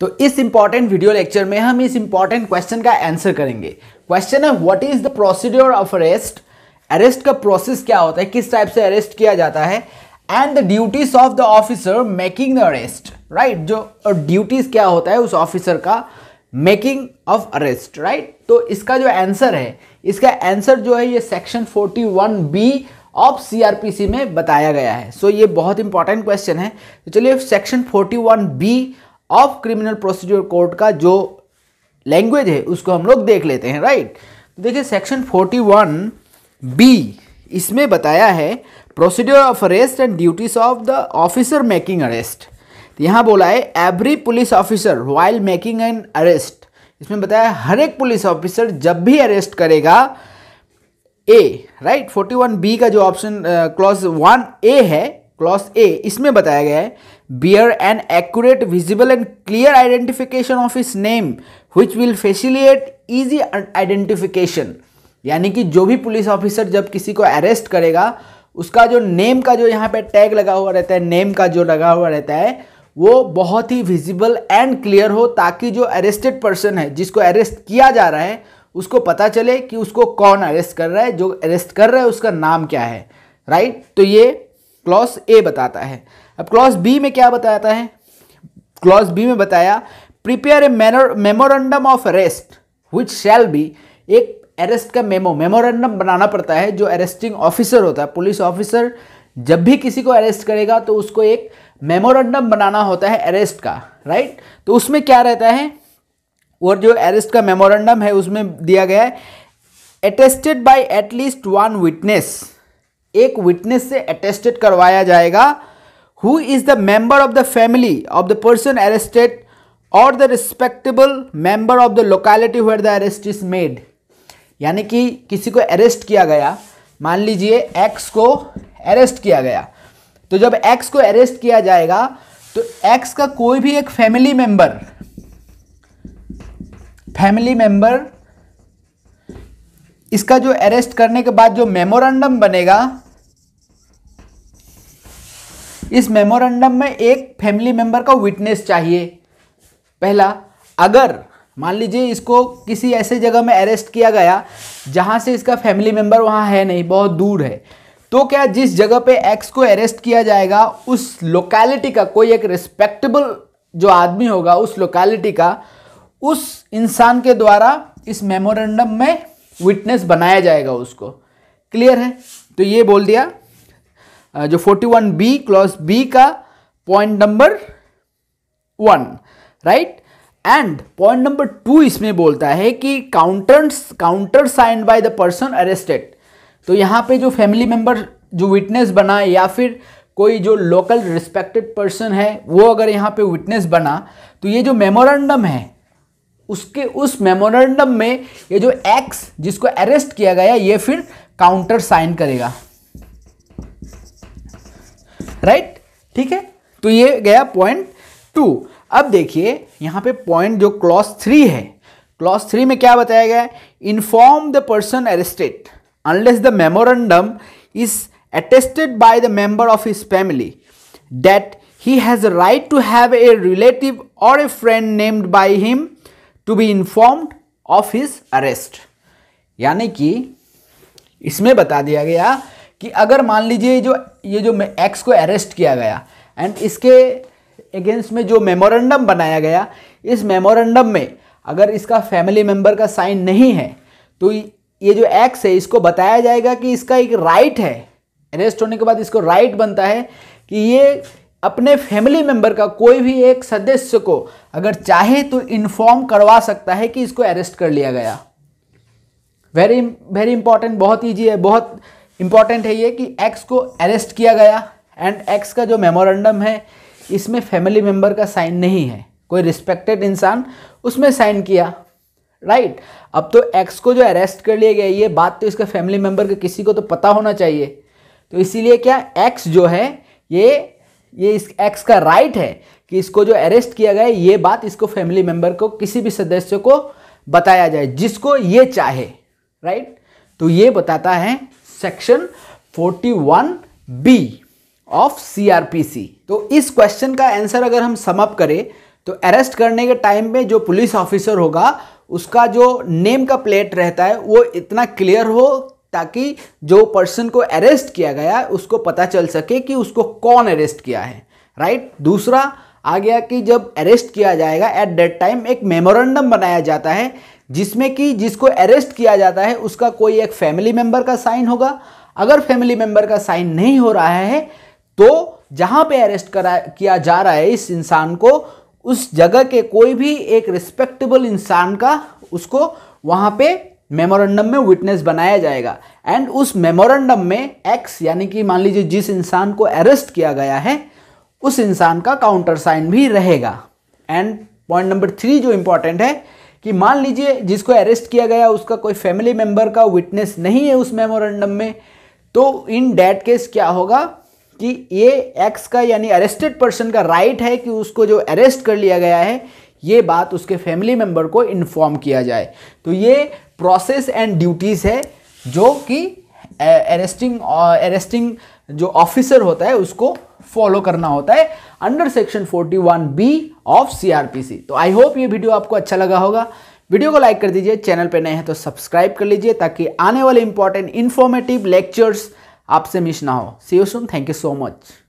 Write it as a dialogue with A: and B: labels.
A: तो इस important video lecture में हम इस इंपॉर्टेंट क्वेश्चन का आंसर करेंगे क्वेश्चन है what is the procedure of arrest arrest का प्रोसेस क्या होता है किस टाइप से अरेस्ट किया जाता है and the duties of the officer making the arrest right जो ड्यूटीज क्या होता है उस ऑफिसर का मेकिंग ऑफ अरेस्ट राइट तो इसका जो आंसर है इसका आंसर जो है ये सेक्शन 41 बी ऑफ सीआरपीसी में बताया गया है सो so, ये बहुत इंपॉर्टेंट क्वेश्चन है तो चलिए section 41 B of criminal procedure code का जो लैंग्वेज है उसको हम लोग देख लेते हैं राइट तो देखिए सेक्शन 41 बी इसमें बताया है procedure of arrest and duties of the officer making arrest यहाँ बोला है every police officer while making an arrest इसमें बताया हर एक पुलिस ऑफिसर जब भी अरेस्ट करेगा a right forty one B का जो ऑप्शन क्लॉज वन ए है क्लॉस ए इसमें बताया गया है bear an accurate visible and clear identification of his name which will facilitate easy identification यानी कि जो भी पुलिस ऑफिसर जब किसी को अरेस्ट करेगा उसका जो नेम का जो यहाँ पे टैग लगा हुआ रहता है नेम का जो लगा हुआ रहता है वो बहुत ही विजिबल एंड क्लियर हो ताकि जो अरेस्टेड पर्सन है जिसको अरेस्ट किया जा रहा है उसको पता चले कि उसको कौन अरेस्ट कर रहा है जो अरेस्ट कर रहा है उसका नाम क्या है राइट तो ये क्लॉस ए बताता है अब क्लॉस बी में क्या बताता है क्लॉस बी में बताया prepare a memorandum of arrest which shall be एक अरेस्ट का मेमो मेमोरेंडम बनाना पड़ता है जो अरेस्टिंग ऑफिसर होता है पुलिस ऑफिसर जब भी किसी को अरेस्ट करेगा तो उसको एक मेमोरेंडम बनाना होता है अरेस्ट का राइट तो उसमें क्या रहता है और जो अरेस्ट का मेमोरेंडम है उसमें दिया गया है attested by at least one witness एक विटनेस से अटेस्टेड करवाया जाएगा who is the member of the family of the person arrested or the respectable member of the locality where the arrest is made यानी कि किसी को अरेस्ट किया गया मान लीजिए एक्स को अरेस्ट किया गया तो जब एक्स को अरेस्ट किया जाएगा तो एक्स का कोई भी एक फैमिली मेंबर फैमिली मेंबर इसका जो अरेस्ट करने के बाद जो मेमोरेंडम बनेगा इस मेमोरेंडम में एक फैमिली मेंबर का विटनेस चाहिए पहला अगर मान लीजिए इसको किसी ऐसे जगह में अरेस्ट किया गया जहाँ से इसका फैमिली मेंबर वहाँ है नहीं बहुत दूर है तो क्या जिस जगह पे एक्स को अरेस्ट किया जाएगा उस लोकेलिटी का कोई एक रिस्पेक्टेबल जो आदमी होगा उस लोकेलिटी का उस इंसान के द्वारा इस मेमोरेंडम में विटनेस बनाया जाएगा उसको क्लियर है तो ये बोल दिया जो 41 बी क्लॉज बी का point number one right and point number two इसमें बोलता है कि counters counter sign by the person arrested तो यहाँ पे जो फैमिली मेम्बर जो विटनेस बना या फिर कोई जो लोकल रिस्पेक्टेड पर्सन है वो अगर यहाँ पे विटनेस बना तो ये जो मेमोरेंडम है उसके उस मेमोरेंडम में ये जो एक्स जिसको अरेस्ट किया गया ये फिर काउंटर साइन करेगा राइट ठीक है तो ये गया पॉइंट टू अब देखिए यहां पे पॉइंट जो क्लॉस थ्री है क्लॉस थ्री में क्या बताया गया है inform the person arrested unless the memorandum is attested by the member of his family that he has right to have a relative or a friend named by him to be informed of his arrest यानी कि इसमें बता दिया गया कि अगर मान लीजिए जो ये जो एक्स को अरेस्ट किया गया एंड इसके अगेंस्ट में जो मेमोरेंडम बनाया गया इस मेमोरेंडम में अगर इसका फैमिली मेम्बर का साइन नहीं है तो ये जो एक्स है इसको बताया जाएगा कि इसका एक राइट है अरेस्ट होने के बाद इसको राइट बनता है कि ये अपने फैमिली मेंबर का कोई भी एक सदस्य को अगर चाहे तो इन्फॉर्म करवा सकता है कि इसको अरेस्ट कर लिया गया वेरी वेरी इंपॉर्टेंट बहुत ईजी है बहुत इम्पॉर्टेंट है ये कि एक्स को अरेस्ट किया गया एंड एक्स का जो मेमोरेंडम है इसमें फैमिली मेम्बर का साइन नहीं है कोई रिस्पेक्टेड इंसान उसमें साइन किया राइट right? अब तो एक्स को जो अरेस्ट कर लिया गया ये बात तो इसका फैमिली मेम्बर के किसी को तो पता होना चाहिए तो इसीलिए क्या एक्स जो है ये ये इस एक्स का राइट right है कि इसको जो अरेस्ट किया गया ये बात इसको फैमिली मेम्बर को किसी भी सदस्य को बताया जाए जिसको ये चाहे राइट right? तो ये बताता है सेक्शन 41 बी ऑफ सीआरपीसी तो इस क्वेश्चन का आंसर अगर हम समअप करें तो अरेस्ट करने के टाइम में जो पुलिस ऑफिसर होगा उसका जो नेम का प्लेट रहता है वो इतना क्लियर हो ताकि जो पर्सन को अरेस्ट किया गया उसको पता चल सके कि उसको कौन अरेस्ट किया है राइट दूसरा आ गया कि जब अरेस्ट किया जाएगा एट दैट टाइम एक मेमोरेंडम बनाया जाता है जिसमें कि जिसको अरेस्ट किया जाता है उसका कोई एक फैमिली मेंबर का साइन होगा अगर फैमिली मेंबर का साइन नहीं हो रहा है तो जहां पे अरेस्ट करा किया जा रहा है इस इंसान को उस जगह के कोई भी एक रिस्पेक्टेबल इंसान का उसको वहां पे मेमोरेंडम में विटनेस बनाया जाएगा एंड उस मेमोरेंडम में एक्स यानी कि मान लीजिए जिस इंसान को अरेस्ट किया गया है उस इंसान का काउंटर साइन भी रहेगा एंड पॉइंट नंबर थ्री जो इंपॉर्टेंट है कि मान लीजिए जिसको अरेस्ट किया गया उसका कोई फैमिली मेंबर का विटनेस नहीं है उस मेमोरेंडम में तो इन डैट केस क्या होगा कि ये एक्स का यानी अरेस्टेड पर्सन का राइट है कि उसको जो अरेस्ट कर लिया गया है ये बात उसके फैमिली मेंबर को इन्फॉर्म किया जाए तो ये प्रोसेस एंड ड्यूटीज़ है जो कि अरेस्टिंग अरेस्टिंग जो ऑफिसर होता है उसको फॉलो करना होता है under section 41 B of CrPC तो आई होप ये वीडियो आपको अच्छा लगा होगा वीडियो को लाइक कर दीजिए चैनल पर नए हैं तो सब्सक्राइब कर लीजिए ताकि आने वाले इंपॉर्टेंट इन्फॉर्मेटिव लेक्चर्स आपसे मिस ना हो see you soon thank you so much